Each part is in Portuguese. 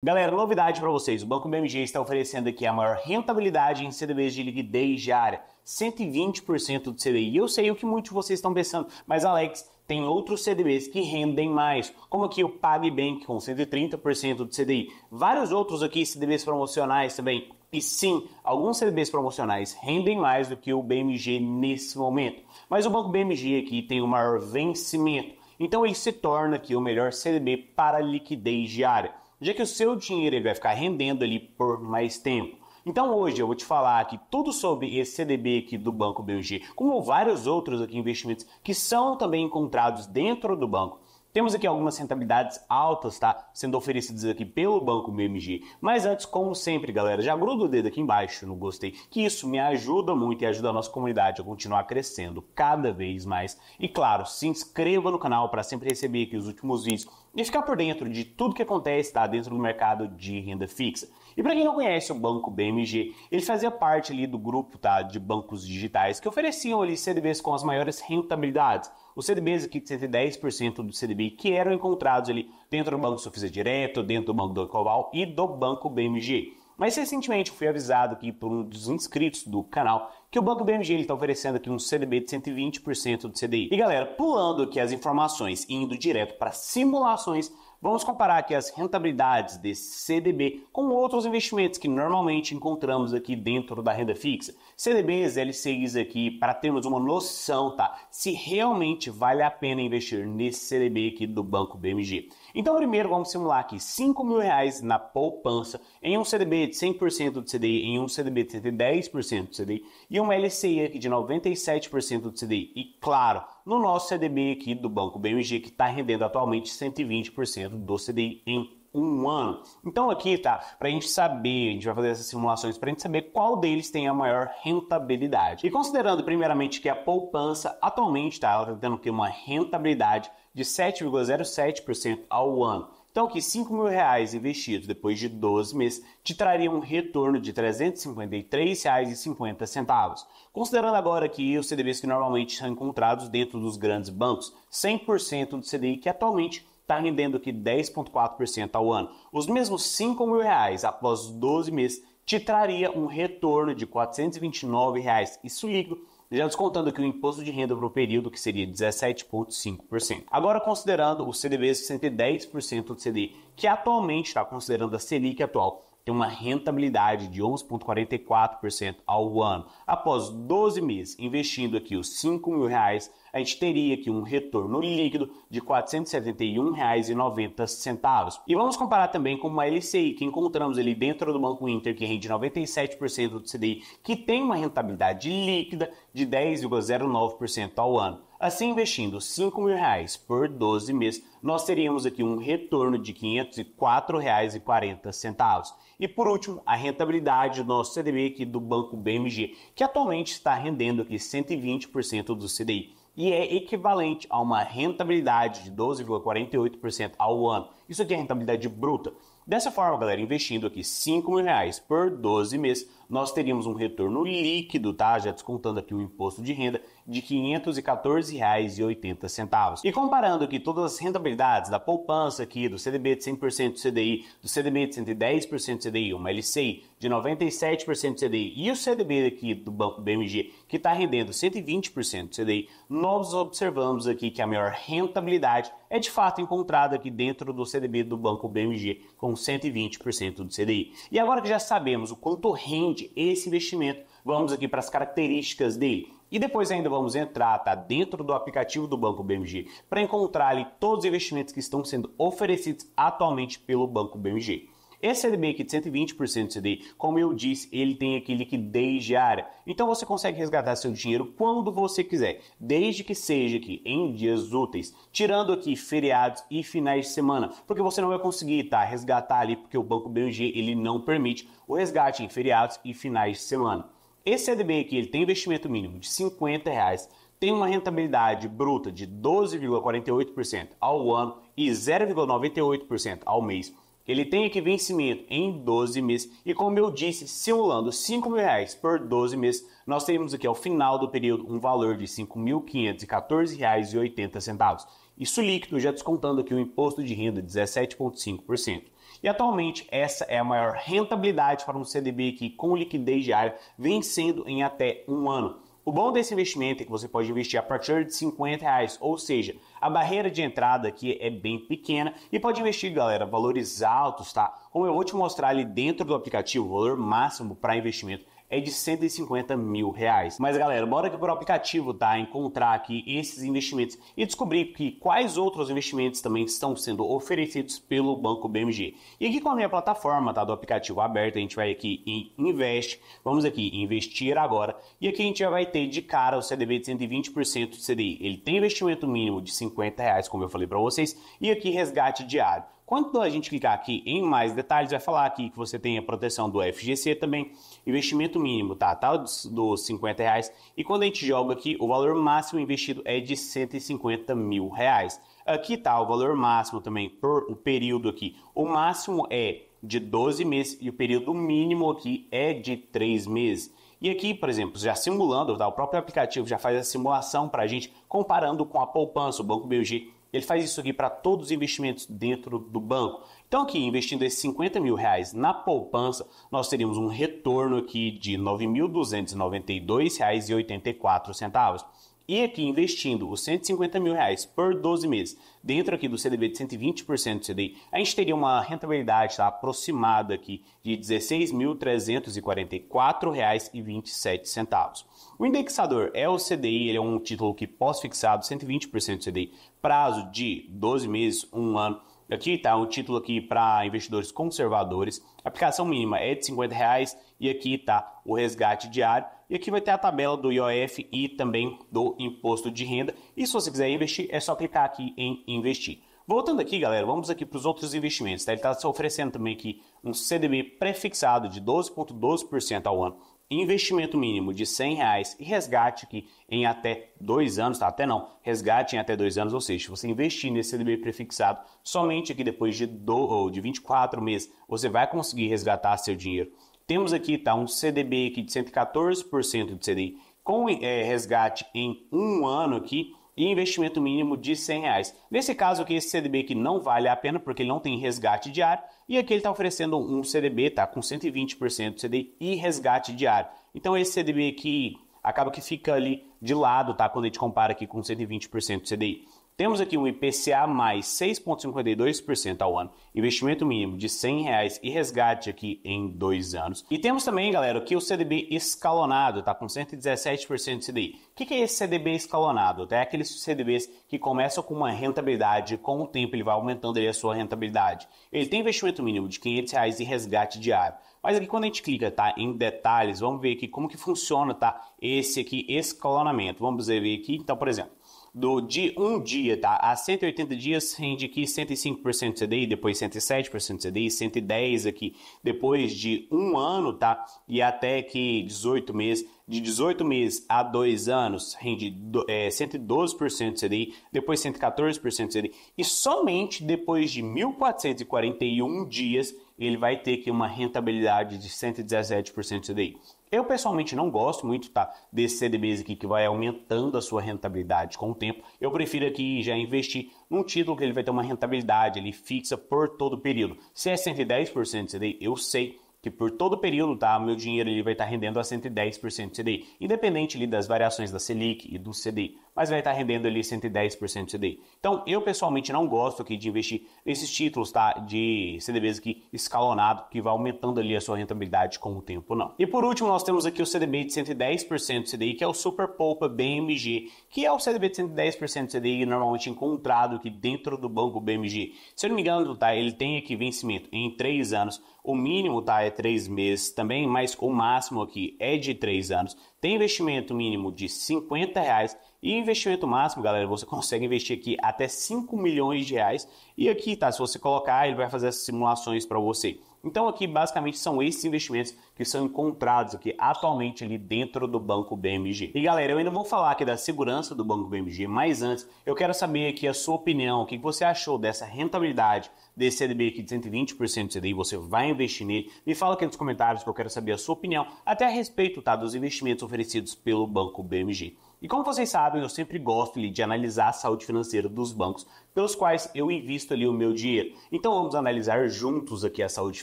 Galera, novidade para vocês. O Banco BMG está oferecendo aqui a maior rentabilidade em CDBs de liquidez diária, 120% do CDI. Eu sei o que muitos de vocês estão pensando, mas Alex, tem outros CDBs que rendem mais, como aqui o PagBank com 130% do CDI. Vários outros aqui CDBs promocionais também. E sim, alguns CDBs promocionais rendem mais do que o BMG nesse momento. Mas o Banco BMG aqui tem o maior vencimento. Então ele se torna aqui o melhor CDB para liquidez diária já que o seu dinheiro ele vai ficar rendendo ali por mais tempo. Então hoje eu vou te falar aqui tudo sobre esse CDB aqui do Banco BG, como vários outros aqui investimentos que são também encontrados dentro do banco. Temos aqui algumas rentabilidades altas, tá? Sendo oferecidas aqui pelo Banco BMG. Mas antes, como sempre, galera, já gruda o dedo aqui embaixo no gostei, que isso me ajuda muito e ajuda a nossa comunidade a continuar crescendo cada vez mais. E claro, se inscreva no canal para sempre receber aqui os últimos vídeos e ficar por dentro de tudo que acontece tá? dentro do mercado de renda fixa. E para quem não conhece o Banco BMG, ele fazia parte ali do grupo tá? de bancos digitais que ofereciam ali CDBs com as maiores rentabilidades os CDBs aqui de 110% do CDB que eram encontrados ali dentro do Banco Sofisa Direto, dentro do Banco do Coval e do Banco BMG. Mas recentemente fui avisado aqui por um dos inscritos do canal que o Banco BMG está oferecendo aqui um CDB de 120% do CDI. E galera, pulando aqui as informações e indo direto para simulações, Vamos comparar aqui as rentabilidades desse CDB com outros investimentos que normalmente encontramos aqui dentro da renda fixa. CDBs, LCIs aqui, para termos uma noção, tá? Se realmente vale a pena investir nesse CDB aqui do Banco BMG. Então, primeiro vamos simular aqui 5 mil reais na poupança em um CDB de 100% de CDI, em um CDB de 110% de CDI e um LCI aqui de 97% de CDI. E claro, no nosso CDB aqui do Banco BMG, que está rendendo atualmente 120% do CDI em um ano. Então aqui tá, para a gente saber, a gente vai fazer essas simulações para a gente saber qual deles tem a maior rentabilidade. E considerando primeiramente que a poupança atualmente tá, ela tá tendo que uma rentabilidade de 7,07% ao ano. Então, que 5 mil reais investidos depois de 12 meses te traria um retorno de R$ 353,50. Considerando agora que os CDBs que normalmente são encontrados dentro dos grandes bancos, 100% do CDI que atualmente está rendendo aqui 10,4% ao ano. Os mesmos 5 mil reais após 12 meses te traria um retorno de R$ 429,00, isso líquido, já descontando aqui o imposto de renda para o período, que seria 17,5%. Agora, considerando o CDB 110% do CDI, que atualmente está considerando a Selic atual, tem uma rentabilidade de 11,44% ao ano. Após 12 meses investindo aqui os 5 mil reais, a gente teria aqui um retorno líquido de R$ 471,90. E vamos comparar também com uma LCI, que encontramos ali dentro do Banco Inter, que rende 97% do CDI, que tem uma rentabilidade líquida de 10,09% ao ano. Assim, investindo R$ 5.000 por 12 meses, nós teríamos aqui um retorno de R$ 504,40. E por último, a rentabilidade do nosso CDB aqui do Banco BMG, que atualmente está rendendo aqui 120% do CDI e é equivalente a uma rentabilidade de 12,48% ao ano. Isso aqui é rentabilidade bruta. Dessa forma, galera, investindo aqui 5 mil reais por 12 meses, nós teríamos um retorno líquido, tá? Já descontando aqui o imposto de renda, de R$ 514,80. E comparando aqui todas as rentabilidades da poupança aqui, do CDB de 100% do CDI, do CDB de 110% do CDI, uma LCI de 97% do CDI e o CDB aqui do Banco BMG, que está rendendo 120% do CDI, nós observamos aqui que a maior rentabilidade é de fato encontrada aqui dentro do CDB do Banco BMG, com 120% do CDI. E agora que já sabemos o quanto rende esse investimento, vamos aqui para as características dele. E depois ainda vamos entrar tá, dentro do aplicativo do Banco BMG para encontrar ali todos os investimentos que estão sendo oferecidos atualmente pelo Banco BMG. Esse CDB aqui de 120% CD. CDI, como eu disse, ele tem aqui liquidez diária. Então você consegue resgatar seu dinheiro quando você quiser, desde que seja aqui em dias úteis, tirando aqui feriados e finais de semana, porque você não vai conseguir tá, resgatar ali, porque o Banco BMG ele não permite o resgate em feriados e finais de semana. Esse CDB aqui ele tem investimento mínimo de 50 reais, tem uma rentabilidade bruta de 12,48% ao ano e 0,98% ao mês. Ele tem aqui vencimento em 12 meses e como eu disse, simulando 5 mil reais por 12 meses, nós temos aqui ao final do período um valor de R$ 5.514,80. Isso líquido, já descontando aqui o imposto de renda 17,5%. E atualmente essa é a maior rentabilidade para um CDB que com liquidez diária vem sendo em até um ano. O bom desse investimento é que você pode investir a partir de 50 reais, ou seja, a barreira de entrada aqui é bem pequena e pode investir, galera, valores altos, tá? Como eu vou te mostrar ali dentro do aplicativo, o valor máximo para investimento é de 150 mil reais. Mas galera, bora aqui para o aplicativo, tá? Encontrar aqui esses investimentos e descobrir que quais outros investimentos também estão sendo oferecidos pelo Banco BMG. E aqui com a minha plataforma, tá? Do aplicativo aberto, a gente vai aqui em Invest, vamos aqui em Investir Agora e aqui a gente já vai ter de cara o CDB de 120% do CDI. Ele tem investimento mínimo de 50 reais, como eu falei para vocês, e aqui resgate diário. Quando a gente clicar aqui em mais detalhes, vai falar aqui que você tem a proteção do FGC também, investimento mínimo, tá? Tá dos 50 reais. E quando a gente joga aqui, o valor máximo investido é de 150 mil reais. Aqui tá o valor máximo também por o período aqui. O máximo é de 12 meses e o período mínimo aqui é de 3 meses. E aqui, por exemplo, já simulando, tá? o próprio aplicativo já faz a simulação para a gente, comparando com a poupança, o Banco BG ele faz isso aqui para todos os investimentos dentro do banco. Então, aqui, investindo esses 50 mil reais na poupança, nós teríamos um retorno aqui de R$ 9.292,84. E aqui, investindo os 150 mil reais por 12 meses, dentro aqui do CDB de 120% do CDI, a gente teria uma rentabilidade tá, aproximada aqui de R$ 16.344,27. O indexador é o CDI, ele é um título que pós-fixado, 120% do CDI, prazo de 12 meses, um ano. Aqui está um título aqui para investidores conservadores. A aplicação mínima é de 50 reais e aqui está o resgate diário. E aqui vai ter a tabela do IOF e também do imposto de renda. E se você quiser investir, é só clicar aqui em investir. Voltando aqui, galera, vamos aqui para os outros investimentos. Tá? Ele está oferecendo também aqui um CDB prefixado de 12,12% ao ano investimento mínimo de 100 reais e resgate que em até dois anos, tá? até não, resgate em até dois anos, ou seja, se você investir nesse CDB prefixado somente aqui depois de, do, ou de 24 meses, você vai conseguir resgatar seu dinheiro. Temos aqui tá, um CDB aqui de 114% de CDI com é, resgate em um ano aqui e investimento mínimo de 100 reais. Nesse caso aqui, esse CDB que não vale a pena porque ele não tem resgate diário e aqui ele está oferecendo um CDB tá, com 120% CDI e resgate diário. Então esse CDB aqui acaba que fica ali de lado, tá? Quando a gente compara aqui com 120% CDI. Temos aqui um IPCA mais 6,52% ao ano, investimento mínimo de 100 reais e resgate aqui em dois anos. E temos também, galera, aqui o CDB escalonado, tá com 117% de CDI. O que é esse CDB escalonado? É aqueles CDBs que começam com uma rentabilidade, com o tempo ele vai aumentando ali a sua rentabilidade. Ele tem investimento mínimo de 500 reais e resgate diário. Mas aqui quando a gente clica tá, em detalhes, vamos ver aqui como que funciona tá, esse aqui escalonamento. Vamos ver aqui, então, por exemplo, do de um dia, tá? A 180 dias rende aqui 105% CDI, depois 107% CDI, 110 aqui, depois de um ano, tá? E até que 18 meses, de 18 meses a 2 anos rende é, 112% CDI, depois 114% CDI, e somente depois de 1441 dias ele vai ter aqui uma rentabilidade de 117% CDI. Eu pessoalmente não gosto muito tá, desse CDBs aqui que vai aumentando a sua rentabilidade com o tempo. Eu prefiro aqui já investir num título que ele vai ter uma rentabilidade ele fixa por todo o período. Se é 110% CDI, eu sei que por todo o período, tá, meu dinheiro ele vai estar tá rendendo a 110% CDI, independente ali das variações da Selic e do CDI mas vai estar rendendo ali 110% CDI. Então, eu pessoalmente não gosto aqui de investir nesses títulos, tá? De CDBs aqui escalonado, que vai aumentando ali a sua rentabilidade com o tempo, não. E por último, nós temos aqui o CDB de 110% CDI, que é o Super Poupa BMG, que é o CDB de 110% CDI normalmente encontrado aqui dentro do banco BMG. Se eu não me engano, tá? Ele tem aqui vencimento em 3 anos, o mínimo tá é 3 meses também, mas o máximo aqui é de 3 anos. Tem investimento mínimo de 50 reais e investimento máximo, galera, você consegue investir aqui até 5 milhões de reais. E aqui, tá? Se você colocar, ele vai fazer as simulações para você. Então aqui basicamente são esses investimentos que são encontrados aqui atualmente ali dentro do Banco BMG. E galera, eu ainda vou falar aqui da segurança do Banco BMG, mas antes eu quero saber aqui a sua opinião, o que você achou dessa rentabilidade desse CDB aqui de 120% do CDI, você vai investir nele? Me fala aqui nos comentários que eu quero saber a sua opinião até a respeito tá, dos investimentos oferecidos pelo Banco BMG. E como vocês sabem, eu sempre gosto ali, de analisar a saúde financeira dos bancos pelos quais eu invisto ali o meu dinheiro. Então vamos analisar juntos aqui a saúde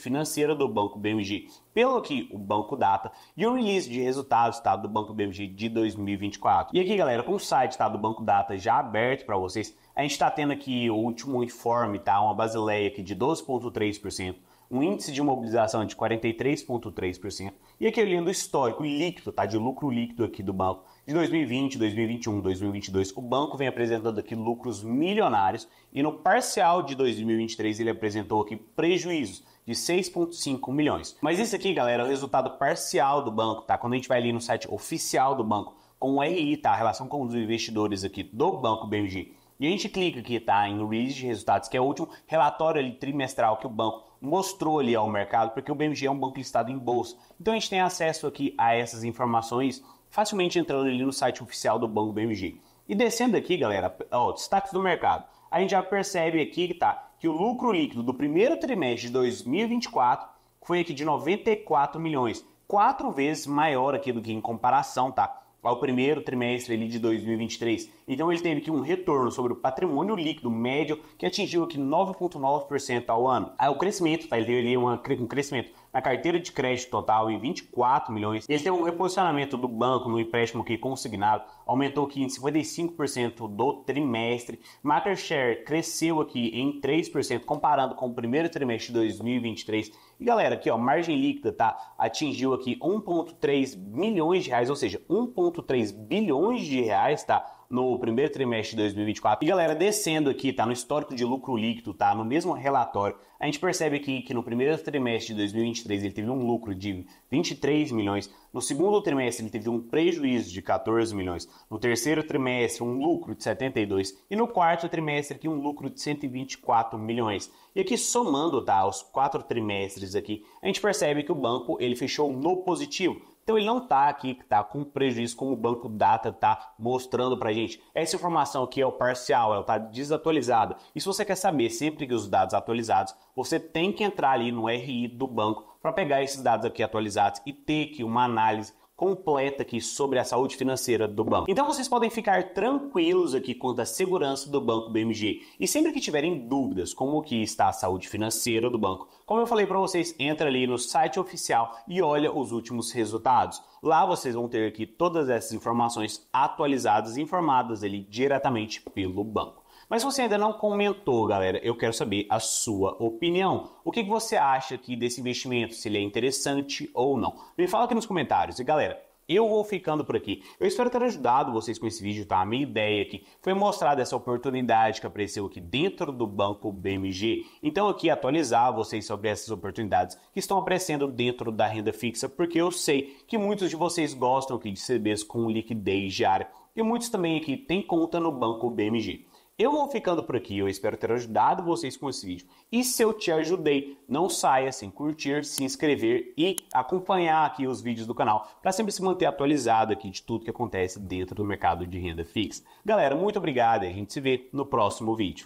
financeira do Banco BMG pelo que o Banco Data e o release de resultados tá, do Banco BMG de 2024. E aqui, galera, com o site tá, do Banco Data já aberto para vocês, a gente está tendo aqui o último informe, tá, uma basileia aqui de 12,3% um índice de mobilização de 43,3% e aqui olhando o histórico líquido, tá? De lucro líquido aqui do banco de 2020, 2021, 2022, o banco vem apresentando aqui lucros milionários e no parcial de 2023 ele apresentou aqui prejuízos de 6,5 milhões. Mas isso aqui, galera, é o resultado parcial do banco, tá? Quando a gente vai ali no site oficial do banco com o RI, tá? A relação com os investidores aqui do Banco BMG. E a gente clica aqui, tá? Em Release de Resultados, que é o último relatório ali, trimestral que o banco mostrou ali ao mercado, porque o BMG é um banco listado em bolsa. Então a gente tem acesso aqui a essas informações facilmente entrando ali no site oficial do Banco BMG. E descendo aqui, galera, ó, destaque do mercado. A gente já percebe aqui que tá que o lucro líquido do primeiro trimestre de 2024 foi aqui de 94 milhões, quatro vezes maior aqui do que em comparação, tá? Ao primeiro trimestre ali de 2023. Então ele teve aqui um retorno sobre o patrimônio líquido médio que atingiu aqui 9,9% ao ano. Aí, ah, o crescimento, tá? ele teve ali uma, um crescimento na carteira de crédito total em 24 milhões. Ele teve um reposicionamento do banco no empréstimo que consignado, aumentou aqui em 55% do trimestre. Market share cresceu aqui em 3% comparando com o primeiro trimestre de 2023. E galera, aqui ó, margem líquida tá atingiu aqui 1.3 milhões de reais, ou seja, 1.3 bilhões de reais, tá? no primeiro trimestre de 2024. E galera, descendo aqui, tá? No histórico de lucro líquido, tá? No mesmo relatório, a gente percebe aqui que no primeiro trimestre de 2023 ele teve um lucro de 23 milhões, no segundo trimestre ele teve um prejuízo de 14 milhões, no terceiro trimestre um lucro de 72 e no quarto trimestre aqui um lucro de 124 milhões. E aqui somando, tá, os quatro trimestres aqui, a gente percebe que o banco ele fechou no positivo, então ele não está aqui que está com prejuízo, como o banco Data está mostrando para a gente. Essa informação aqui é o parcial, ela está desatualizada. E se você quer saber sempre que os dados atualizados, você tem que entrar ali no RI do banco para pegar esses dados aqui atualizados e ter aqui uma análise completa aqui sobre a saúde financeira do banco. Então vocês podem ficar tranquilos aqui quanto à segurança do Banco BMG. E sempre que tiverem dúvidas como que está a saúde financeira do banco, como eu falei para vocês, entra ali no site oficial e olha os últimos resultados. Lá vocês vão ter aqui todas essas informações atualizadas e informadas ali diretamente pelo banco. Mas se você ainda não comentou, galera, eu quero saber a sua opinião. O que você acha aqui desse investimento? Se ele é interessante ou não? Me fala aqui nos comentários. E galera, eu vou ficando por aqui. Eu espero ter ajudado vocês com esse vídeo, tá? A minha ideia aqui foi mostrar essa oportunidade que apareceu aqui dentro do banco BMG. Então aqui atualizar vocês sobre essas oportunidades que estão aparecendo dentro da renda fixa, porque eu sei que muitos de vocês gostam aqui de CBs com liquidez diária. E muitos também aqui têm conta no banco BMG. Eu vou ficando por aqui, eu espero ter ajudado vocês com esse vídeo. E se eu te ajudei, não saia sem curtir, se inscrever e acompanhar aqui os vídeos do canal, para sempre se manter atualizado aqui de tudo que acontece dentro do mercado de renda fixa. Galera, muito obrigado e a gente se vê no próximo vídeo.